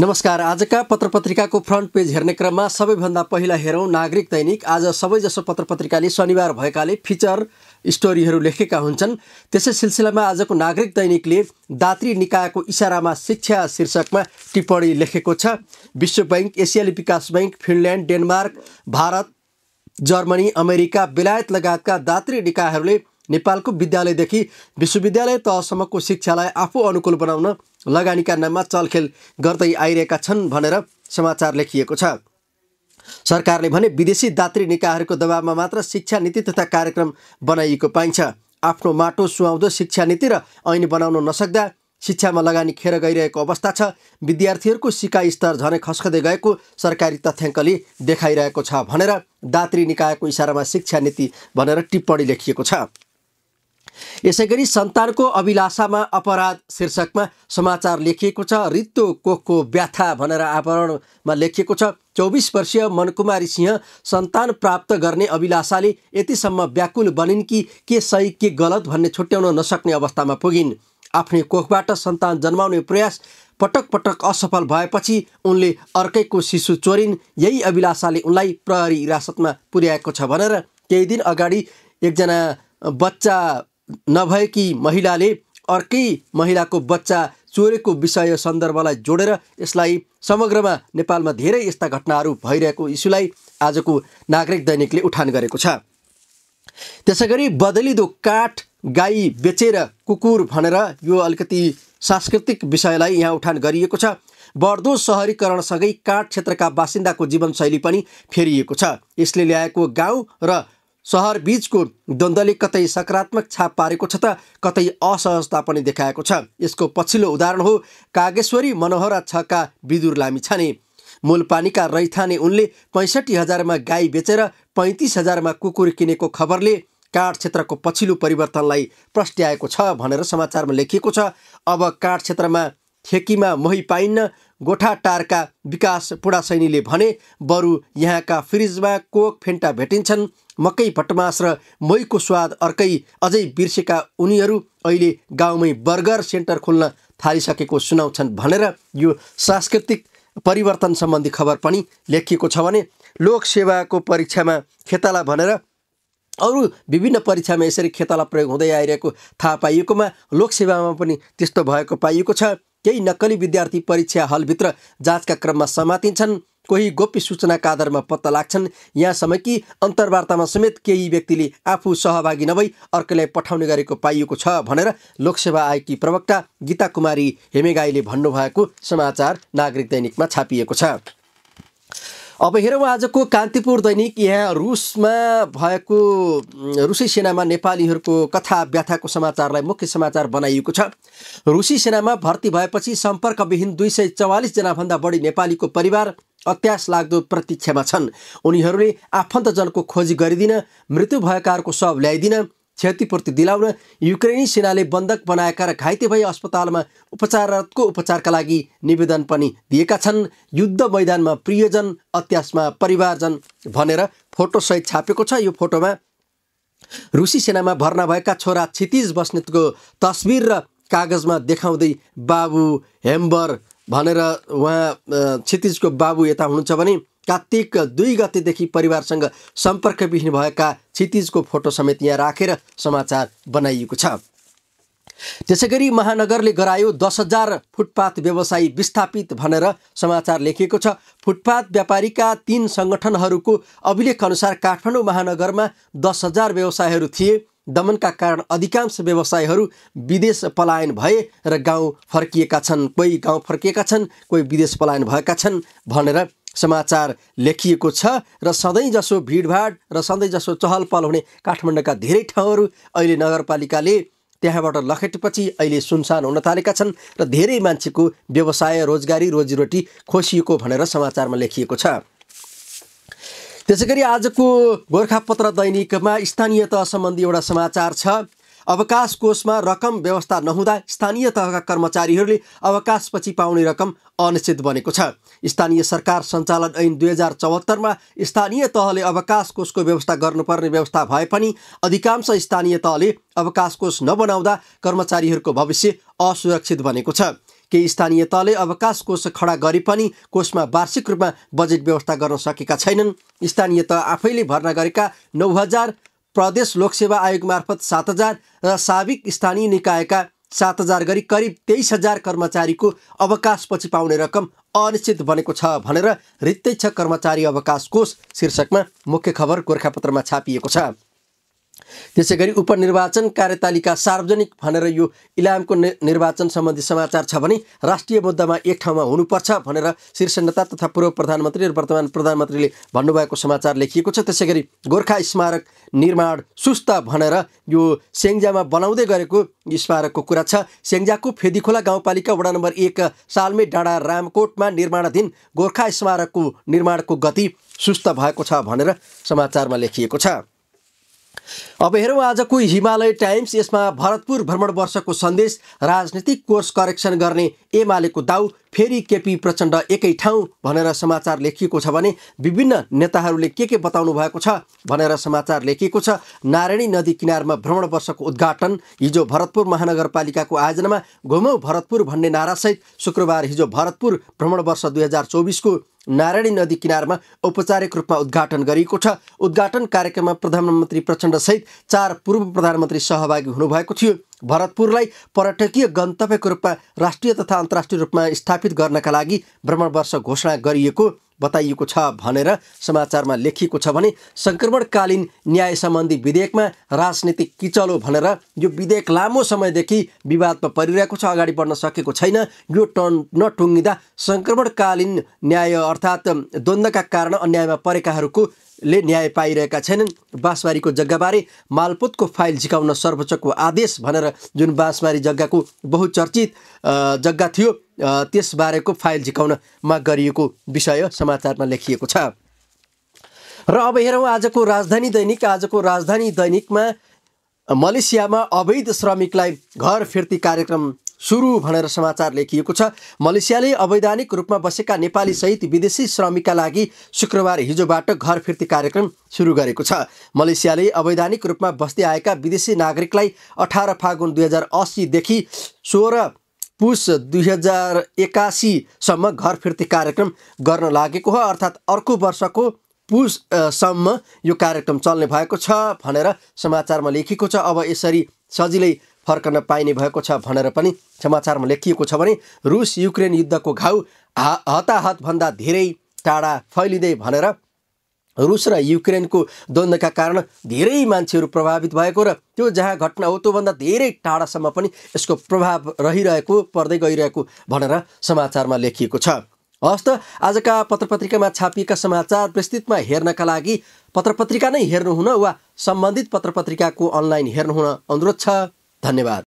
नमस्कार आजका पत्र पत्रिकाको फ्रन्ट पेज हेर्ने क्रममा सबैभन्दा पहिला हेरौँ नागरिक दैनिक आज सबैजसो पत्र पत्रिकाले शनिबार भएकाले फिचर स्टोरीहरू लेखेका हुन्छन् त्यसै सिलसिलामा आजको नागरिक दैनिकले दात्री निकायको इसारामा शिक्षा शीर्षकमा टिप्पणी लेखेको छ विश्व बैङ्क एसियाली विकास bank Finland Denmark Bharat Germany America बेलायत लगायतका दात्री निकायहरूले नेपालको विद्यालयदेखि विश्वविद्यालय तहसम्मको शिक्षालाई आफू अनुकूल बनाउन लगानीका नाममा चलखेल गर्दै आइरहेका छन् भनेर समाचार लेखिएको छ सरकारले भने विदेशी दात्री निकायहरूको दबावमा मात्र शिक्षा नीति तथा कार्यक्रम बनाइएको पाइन्छ आफ्नो माटो सुहाउँदो शिक्षा नीति र ऐन बनाउन नसक्दा शिक्षामा लगानी खेर गइरहेको अवस्था छ विद्यार्थीहरूको सिकाइ स्तर झनै खस्कदै गएको सरकारी तथ्याङ्कले देखाइरहेको छ भनेर दात्री निकायको इसारामा शिक्षा नीति भनेर टिप्पणी लेखिएको छ यसै गरी सन्तानको अभिलाषामा अपराध शीर्षकमा समाचार लेखिएको छ रित्तो कोखको व्याथा भनेर आवरणमा लेखिएको छ चौबिस वर्षीय मनकुमारी सिंह सन्तान प्राप्त गर्ने अभिलाषाले यतिसम्म व्याकुल बनिन् कि के सही के गलत भन्ने छुट्याउन नसक्ने अवस्थामा पुगिन् आफ्नै कोखबाट सन्तान जन्माउने प्रयास पटक पटक असफल भएपछि उनले अर्कैको शिशु चोरिन् यही अभिलाषाले उनलाई प्रहरी हिरासतमा पुर्याएको छ भनेर केही दिन अगाडि एकजना बच्चा नभएकी महिलाले अर्कै महिलाको बच्चा चोरेको विषय सन्दर्भलाई जोडेर यसलाई समग्रमा नेपालमा धेरै यस्ता घटनाहरू भइरहेको इस्युलाई आजको नागरिक दैनिकले उठान गरेको छ त्यसै गरी बदलिँदो काठ गाई बेचेर कुकुर भनेर यो अलिकति सांस्कृतिक विषयलाई यहाँ उठान गरिएको छ बढ्दो सहरीकरणसँगै काठ क्षेत्रका बासिन्दाको जीवनशैली पनि फेरिएको छ यसले ल्याएको गाउँ र सहर बिचको द्वन्द्वले कतै सकारात्मक छाप पारेको छ त कतै असहजता पनि देखाएको छ यसको पछिल्लो उदाहरण हो कागेश्वरी मनोहरा छका विदुर छाने मूलपानीका रैथाने उनले पैँसठी हजारमा गाई बेचेर पैँतिस हजारमा कुकुर किनेको खबरले काठ क्षेत्रको पछिल्लो परिवर्तनलाई प्रस्ट्याएको छ भनेर समाचारमा लेखिएको छ अब काठ क्षेत्रमा खेकीमा मही पाइन्न टारका विकास पुडासैनीले भने बरु यहाँका फ्रिजमा कोक फेन्टा भेटिन्छन् मकै भटमास र महीको स्वाद अर्कै अझै बिर्सेका उनीहरू अहिले गाउँमै बर्गर सेन्टर खोल्न थालिसकेको सुनाउँछन् भनेर यो सांस्कृतिक परिवर्तन सम्बन्धी खबर पनि लेखिएको छ भने लोकसेवाको परीक्षामा खेताला भनेर अरू विभिन्न परीक्षामा यसरी खेताला प्रयोग हुँदै आइरहेको थाहा पाइएकोमा लोकसेवामा पनि त्यस्तो भएको पाइएको छ केही नक्कली विद्यार्थी परीक्षा हलभित्र जाँचका क्रममा समातिन्छन् कोही गोप्य सूचनाका आधारमा पत्ता लाग्छन् यहाँसम्म कि अन्तर्वार्तामा समेत केही व्यक्तिले आफू सहभागी नभई अर्कैलाई पठाउने गरेको पाइएको छ भनेर लोकसेवा आयोगकी प्रवक्ता गीता कुमारी हेमेगाईले भन्नुभएको समाचार नागरिक दैनिकमा छापिएको छ अब हेरौँ आजको कान्तिपुर दैनिक यहाँ रुसमा भएको रुसी सेनामा नेपालीहरूको कथा व्याथाको समाचारलाई मुख्य समाचार बनाइएको छ रुसी सेनामा भर्ती भएपछि सम्पर्कविहीन दुई सय चौवालिसजनाभन्दा बढी नेपालीको परिवार अत्यास लाग्दो प्रतीक्षामा छन् उनीहरूले आफन्तजनको खोजी गरिदिन मृत्यु भएकाहरूको शव ल्याइदिन क्षतिपूर्ति दिलाउन युक्रेनी सेनाले बन्धक बनाएका र घाइते भए अस्पतालमा उपचारको उपचारका लागि निवेदन पनि दिएका छन् युद्ध मैदानमा प्रियजन अत्यासमा परिवारजन भनेर फोटोसहित छापेको छ यो फोटोमा रुसी सेनामा भर्ना भएका छोरा क्षितिज बस्नेतको तस्विर र कागजमा देखाउँदै बाबु हेम्बर भनेर उहाँ क्षितिजको बाबु यता हुनुहुन्छ भने कार्तिक दुई गतेदेखि परिवारसँग सम्पर्कविहीन भएका क्षितिजको फोटो समेत यहाँ राखेर समाचार बनाइएको छ त्यसै गरी महानगरले गरायो दस हजार फुटपाथ व्यवसायी विस्थापित भनेर समाचार लेखिएको छ फुटपाथ व्यापारीका तीन सङ्गठनहरूको अनुसार काठमाडौँ महानगरमा दस हजार व्यवसायहरू थिए दमनका कारण अधिकांश व्यवसायहरू विदेश पलायन भए र गाउँ फर्किएका छन् कोही गाउँ फर्किएका छन् कोही विदेश पलायन भएका छन् भनेर समाचार लेखिएको छ र जसो भिडभाड र जसो चहल पहल हुने काठमाडौँका धेरै ठाउँहरू अहिले नगरपालिकाले त्यहाँबाट लखेटपछि अहिले सुनसान हुन थालेका छन् र धेरै मान्छेको व्यवसाय रोजगारी रोजीरोटी खोसिएको भनेर समाचारमा लेखिएको छ त्यसै गरी आजको गोर्खापत्र दैनिकमा स्थानीय तह सम्बन्धी एउटा समाचार छ अवकाश कोषमा रकम व्यवस्था नहुँदा स्थानीय तहका कर्मचारीहरूले अवकाशपछि पाउने रकम अनिश्चित बनेको छ स्थानीय सरकार सञ्चालन ऐन दुई हजार चौहत्तरमा स्थानीय तहले अवकाश कोषको व्यवस्था गर्नुपर्ने व्यवस्था भए पनि अधिकांश स्थानीय तहले अवकाश कोष नबनाउँदा कर्मचारीहरूको भविष्य असुरक्षित बनेको छ केही स्थानीय तहले अवकाश कोष खडा गरे पनि कोषमा वार्षिक रूपमा बजेट व्यवस्था गर्न सकेका छैनन् स्थानीय तह आफैले भर्ना गरेका नौ हजार प्रदेश लोकसेवा आयोग मार्फत सात हजार र साविक स्थानीय निकायका सात हजार गरी करिब तेइस हजार कर्मचारीको अवकाशपछि पाउने रकम अनिश्चित बनेको छ भनेर रित्तै कर्मचारी अवकाश कोष शीर्षकमा मुख्य खबर गोर्खापत्रमा छापिएको छ त्यसै गरी उपनिर्वाचन कार्यतालिका सार्वजनिक भनेर यो इलामको निर्वाचन सम्बन्धी समाचार छ भने राष्ट्रिय मुद्दामा एक ठाउँमा हुनुपर्छ भनेर शीर्ष नेता तथा पूर्व प्रधानमन्त्री र वर्तमान प्रधानमन्त्रीले भन्नुभएको समाचार लेखिएको छ त्यसै गरी गोर्खा स्मारक निर्माण सुस्त भनेर यो सेङ्जामा बनाउँदै गरेको स्मारकको कुरा छ सेङ्जाको फेदीखोला गाउँपालिका वडा नम्बर एक सालमे डाँडा रामकोटमा निर्माणाधीन गोर्खा स्मारकको निर्माणको गति सुस्त भएको छ भनेर समाचारमा लेखिएको छ अब हेरौँ आजको हिमालय टाइम्स यसमा भरतपुर भ्रमण वर्षको सन्देश राजनीतिक कोर्स करेक्सन गर्ने एमालेको दाउ फेरि केपी प्रचण्ड एकै ठाउँ भनेर समाचार लेखिएको छ भने विभिन्न नेताहरूले के के बताउनु भएको छ भनेर समाचार लेखिएको छ नारायणी नदी किनारमा भ्रमण वर्षको उद्घाटन हिजो भरतपुर महानगरपालिकाको आयोजनामा घुमौ भरतपुर भन्ने नारासहित शुक्रबार हिजो भरतपुर भ्रमण वर्ष दुई हजार चौबिसको नारायणी नदी किनारमा औपचारिक रूपमा उद्घाटन गरिएको छ उद्घाटन कार्यक्रममा प्रधानमन्त्री प्रचण्डसहित चार पूर्व प्रधानमन्त्री सहभागी हुनुभएको थियो भरतपुरलाई पर्यटकीय गन्तव्यको रूपमा राष्ट्रिय तथा अन्तर्राष्ट्रिय रूपमा स्थापित गर्नका लागि भ्रमण वर्ष घोषणा गरिएको बताइएको छ भनेर समाचारमा लेखिएको छ भने सङ्क्रमणकालीन न्याय सम्बन्धी विधेयकमा राजनीतिक किचलो भनेर यो विधेयक लामो समयदेखि विवादमा परिरहेको छ अगाडि बढ्न सकेको छैन यो टन नटुङ्गिँदा सङ्क्रमणकालीन न्याय अर्थात् द्वन्द्वका कारण अन्यायमा परेकाहरूको ले न्याय पाइरहेका छैनन् बाँसबारीको जग्गाबारे मालपोतको फाइल झिकाउन सर्वोच्चको आदेश भनेर जुन बाँसबारी जग्गाको बहुचर्चित जग्गा थियो त्यसबारेको फाइल झिकाउन माग गरिएको विषय समाचारमा लेखिएको छ र अब हेरौँ आजको राजधानी दैनिक आजको राजधानी दैनिकमा मलेसियामा अवैध श्रमिकलाई घर फिर्ती कार्यक्रम सुरु भनेर समाचार लेखिएको छ मलेसियाले अवैधानिक रूपमा बसेका नेपाली सहित विदेशी श्रमिकका लागि शुक्रबार हिजोबाट घर फिर्ती कार्यक्रम सुरु गरेको छ मलेसियाले अवैधानिक रूपमा बस्दै आएका विदेशी नागरिकलाई अठार फागुन दुई हजार असीदेखि सोह्र पुस दुई हजार एकासीसम्म घर फिर्ती कार्यक्रम गर्न लागेको हो अर्थात् अर्को वर्षको पुससम्म यो कार्यक्रम चल्ने भएको छ भनेर समाचारमा लेखिएको छ अब यसरी सजिलै फर्कन पाइने भएको छ भनेर पनि समाचारमा लेखिएको छ भने रुस युक्रेन युद्धको घाउ हताहतभन्दा धेरै टाढा फैलिँदै भनेर रुस र युक्रेनको द्वन्द्वका कारण धेरै मान्छेहरू प्रभावित भएको र त्यो जहाँ घटना हो त्योभन्दा धेरै टाढासम्म पनि यसको प्रभाव रहिरहेको पर्दै गइरहेको भनेर समाचारमा लेखिएको छ हस् त आजका पत्रपत्रिकामा छापिएका समाचार विस्तृतमा हेर्नका लागि पत्रपत्रिका नै हेर्नुहुन वा सम्बन्धित पत्रपत्रिकाको अनलाइन हेर्नुहुन अनुरोध छ धन्यवाद